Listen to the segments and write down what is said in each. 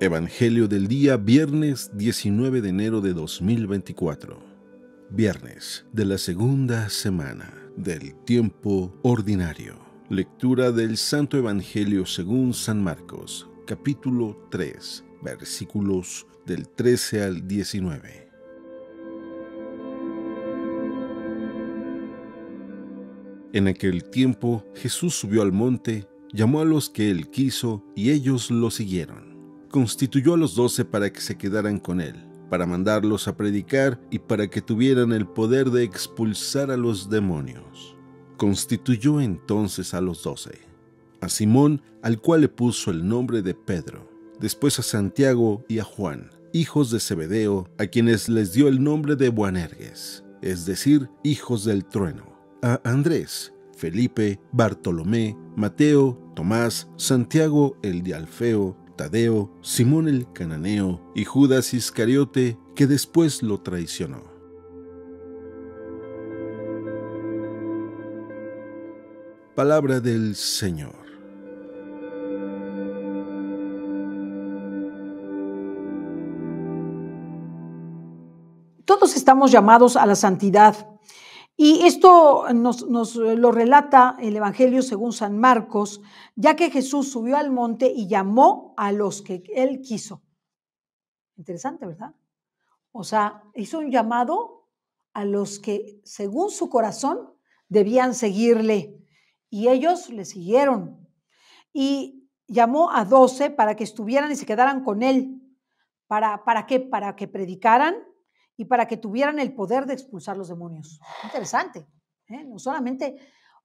Evangelio del día viernes 19 de enero de 2024. Viernes de la segunda semana del tiempo ordinario. Lectura del Santo Evangelio según San Marcos, capítulo 3, versículos del 13 al 19. En aquel tiempo Jesús subió al monte, llamó a los que él quiso y ellos lo siguieron constituyó a los doce para que se quedaran con él, para mandarlos a predicar y para que tuvieran el poder de expulsar a los demonios. Constituyó entonces a los doce, a Simón, al cual le puso el nombre de Pedro, después a Santiago y a Juan, hijos de Zebedeo, a quienes les dio el nombre de Buanergues, es decir, hijos del trueno, a Andrés, Felipe, Bartolomé, Mateo, Tomás, Santiago el de Alfeo, Tadeo, Simón el Cananeo y Judas Iscariote, que después lo traicionó. Palabra del Señor. Todos estamos llamados a la santidad y esto nos, eh, lo relata el Evangelio según San Marcos, ya que Jesús subió al monte y llamó a los que él quiso. Interesante, ¿verdad? O sea, hizo un llamado a los que, según su corazón, debían seguirle. Y ellos le siguieron. Y llamó a doce para que estuvieran y se quedaran con él. ¿Para, para qué? Para que predicaran, y para que tuvieran el poder de expulsar los demonios. Interesante. ¿eh? No solamente,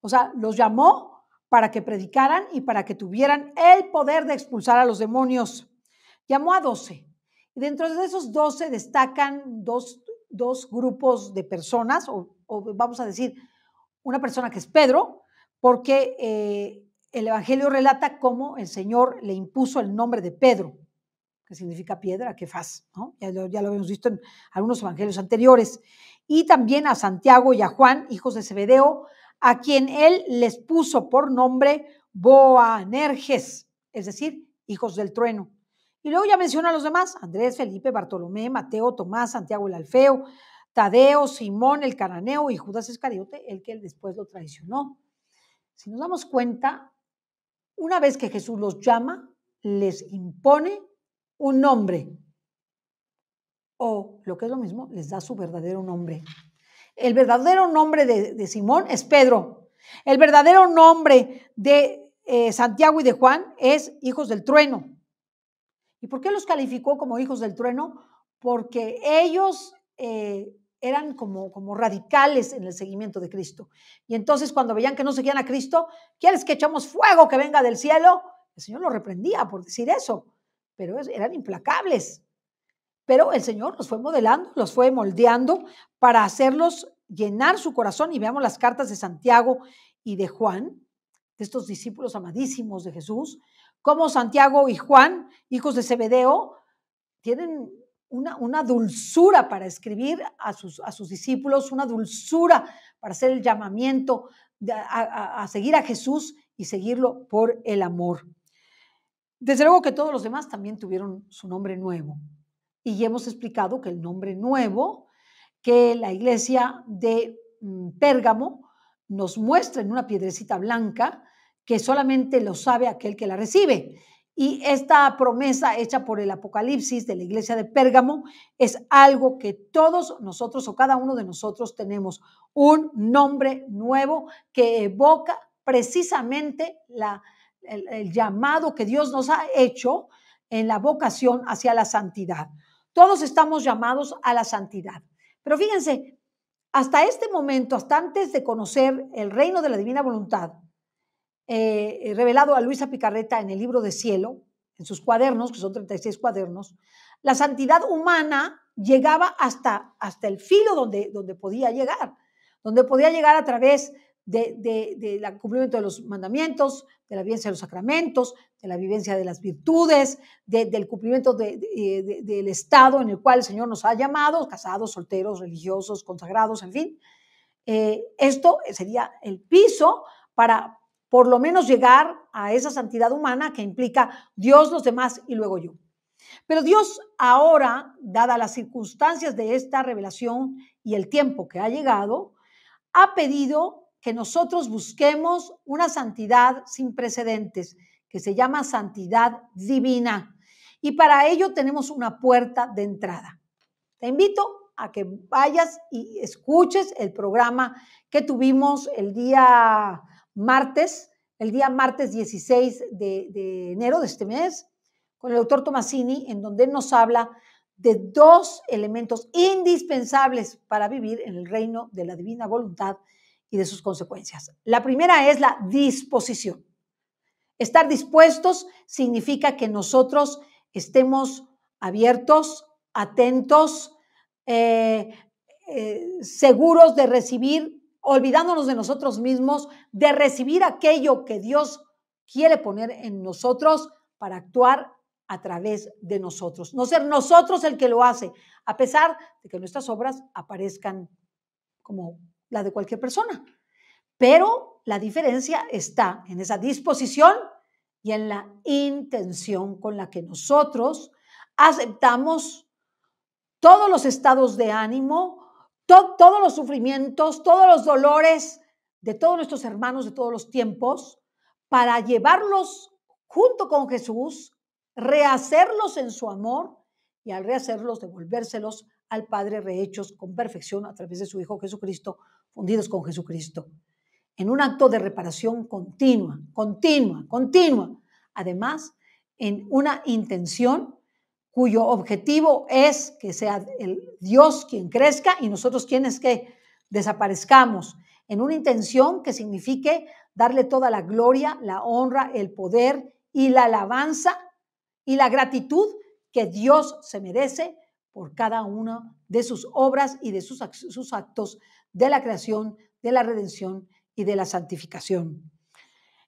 o sea, los llamó para que predicaran y para que tuvieran el poder de expulsar a los demonios. Llamó a doce. Y dentro de esos doce destacan dos, grupos de personas, o, vamos a decir, una persona que es Pedro, porque eh, el Evangelio relata cómo el Señor le impuso el nombre de Pedro que significa piedra, que faz, ¿no? Ya lo, habíamos visto en algunos evangelios anteriores. Y también a Santiago y a Juan, hijos de Zebedeo, a quien él les puso por nombre Boanerges, es decir, hijos del trueno. Y luego ya menciona a los demás, Andrés, Felipe, Bartolomé, Mateo, Tomás, Santiago el Alfeo, Tadeo, Simón el Cananeo y Judas Iscariote, el que él después lo traicionó. Si nos damos cuenta, una vez que Jesús los llama, les impone un nombre. O lo que es lo mismo, les da su verdadero nombre. El verdadero nombre de, de Simón es Pedro. El verdadero nombre de eh, Santiago y de Juan es hijos del trueno. ¿Y por qué los calificó como hijos del trueno? Porque ellos eh, eran como, como radicales en el seguimiento de Cristo. Y entonces cuando veían que no seguían a Cristo, ¿quieres que echamos fuego que venga del cielo? El Señor lo reprendía por decir eso pero eran implacables. Pero el Señor los fue modelando, los fue moldeando para hacerlos llenar su corazón. Y veamos las cartas de Santiago y de Juan, de estos discípulos amadísimos de Jesús, como Santiago y Juan, hijos de Zebedeo, tienen una, una, dulzura para escribir a sus, a sus, discípulos, una dulzura para hacer el llamamiento a, a, seguir a Jesús y seguirlo por el amor. Desde luego que todos los demás también tuvieron su nombre nuevo. Y hemos explicado que el nombre nuevo que la iglesia de mm, Pérgamo nos muestra en una piedrecita blanca que solamente lo sabe aquel que la recibe. Y esta promesa hecha por el Apocalipsis de la iglesia de Pérgamo es algo que todos nosotros o cada uno de nosotros tenemos, un nombre nuevo que evoca precisamente la el, llamado que Dios nos ha hecho en la vocación hacia la santidad. Todos estamos llamados a la santidad. Pero fíjense, hasta este momento, hasta antes de conocer el reino de la divina voluntad, eh, revelado a Luisa Picarreta en el libro de cielo, en sus cuadernos, que son 36 cuadernos, la santidad humana llegaba hasta, hasta el filo donde, donde podía llegar, donde podía llegar a través de, del cumplimiento de los mandamientos, de la vivencia de los sacramentos, de la vivencia de las virtudes, del cumplimiento eh, del estado en el cual el Señor nos ha llamado, casados, solteros, religiosos, consagrados, en fin. Eh, esto sería el piso para por lo menos llegar a esa santidad humana que implica Dios, los demás y luego yo. Pero Dios ahora, dadas las circunstancias de esta revelación y el tiempo que ha llegado, ha pedido que nosotros busquemos una santidad sin precedentes, que se llama santidad divina. Y para ello tenemos una puerta de entrada. Te invito a que vayas y escuches el programa que tuvimos el día martes, el día martes 16 de, de enero de este mes, con el doctor Tomasini, en donde nos habla de dos elementos indispensables para vivir en el reino de la divina voluntad, y de sus consecuencias. La primera es la disposición. Estar dispuestos significa que nosotros estemos abiertos, atentos, eh, eh, seguros de recibir, olvidándonos de nosotros mismos, de recibir aquello que Dios quiere poner en nosotros para actuar a través de nosotros. No ser nosotros el que lo hace, a pesar de que nuestras obras aparezcan como la de cualquier persona. Pero la diferencia está en esa disposición y en la intención con la que nosotros aceptamos todos los estados de ánimo, todos los sufrimientos, todos los dolores de todos nuestros hermanos de todos los tiempos, para llevarlos junto con Jesús, rehacerlos en su amor y al rehacerlos devolvérselos al Padre rehechos con perfección a través de su Hijo Jesucristo, fundidos con Jesucristo, en un acto de reparación continua, continua, continua. Además, en una intención cuyo objetivo es que sea el Dios quien crezca y nosotros quienes que desaparezcamos, en una intención que signifique darle toda la gloria, la honra, el poder y la alabanza y la gratitud que Dios se merece por cada una de sus obras y de sus, sus actos de la creación, de la redención y de la santificación.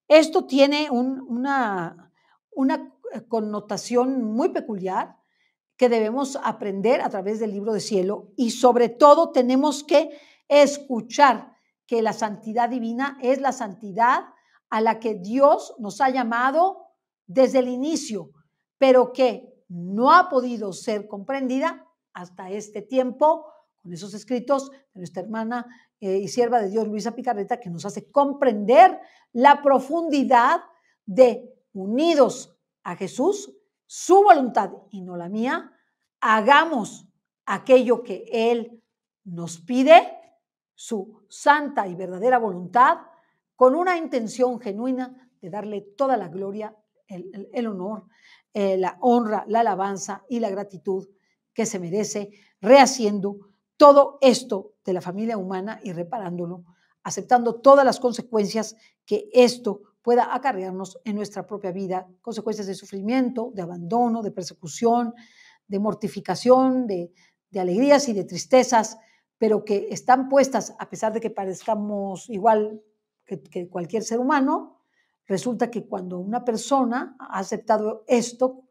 Esto tiene una, una eh, connotación muy peculiar que debemos aprender a través del libro de cielo y sobre todo tenemos que escuchar que la santidad divina es la santidad a la que Dios nos ha llamado desde el inicio, pero que no ha podido ser comprendida hasta este tiempo con esos escritos de nuestra hermana eh, y sierva de Dios, Luisa Picarreta, que nos hace comprender la profundidad de unidos a Jesús, su voluntad y no la mía, hagamos aquello que Él nos pide, su santa y verdadera voluntad, con una intención genuina de darle toda la gloria, el, honor, eh, la honra, la alabanza y la gratitud que se merece, rehaciendo todo esto de la familia humana y reparándolo, aceptando todas las consecuencias que esto pueda acarrearnos en nuestra propia vida, consecuencias de sufrimiento, de abandono, de persecución, de mortificación, de, alegrías y de tristezas, pero que están puestas, a pesar de que parezcamos igual que cualquier ser humano, resulta que cuando una persona ha aceptado esto,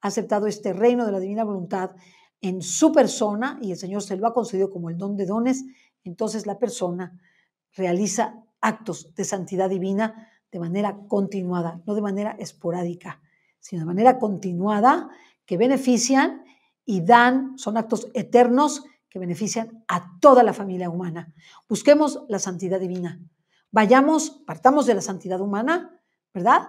ha aceptado este reino de la divina voluntad, en su persona y el Señor se lo ha concedido como el don de dones, entonces la persona realiza actos de santidad divina de manera continuada, no de manera esporádica, sino de manera continuada que benefician y dan, son actos eternos que benefician a toda la familia humana. Busquemos la santidad divina. Vayamos, partamos de la santidad humana, ¿verdad?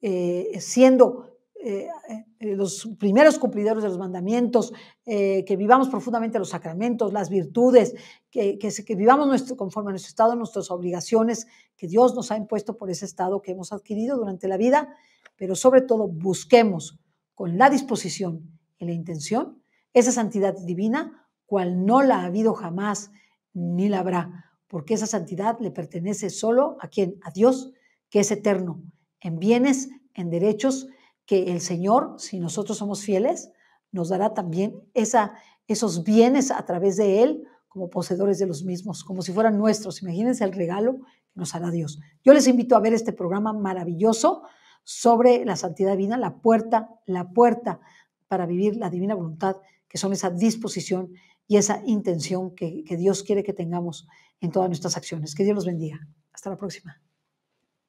Eh, siendo eh, eh, eh, los primeros cumplidores de los mandamientos, eh, que vivamos profundamente los sacramentos, las virtudes, que, vivamos nuestro, conforme a nuestro estado, nuestras obligaciones que Dios nos ha impuesto por ese estado que hemos adquirido durante la vida, pero sobre todo busquemos con la disposición y la intención esa santidad divina, cual no la ha habido jamás ni la habrá, porque esa santidad le pertenece solo a quien, a Dios, que es eterno, en bienes, en derechos, que el Señor, si nosotros somos fieles, nos dará también esa, esos bienes a través de Él como poseedores de los mismos, como si fueran nuestros. Imagínense el regalo que nos hará Dios. Yo les invito a ver este programa maravilloso sobre la santidad divina, la puerta, la puerta para vivir la divina voluntad, que son esa disposición y esa intención que, que Dios quiere que tengamos en todas nuestras acciones. Que Dios los bendiga. Hasta la próxima.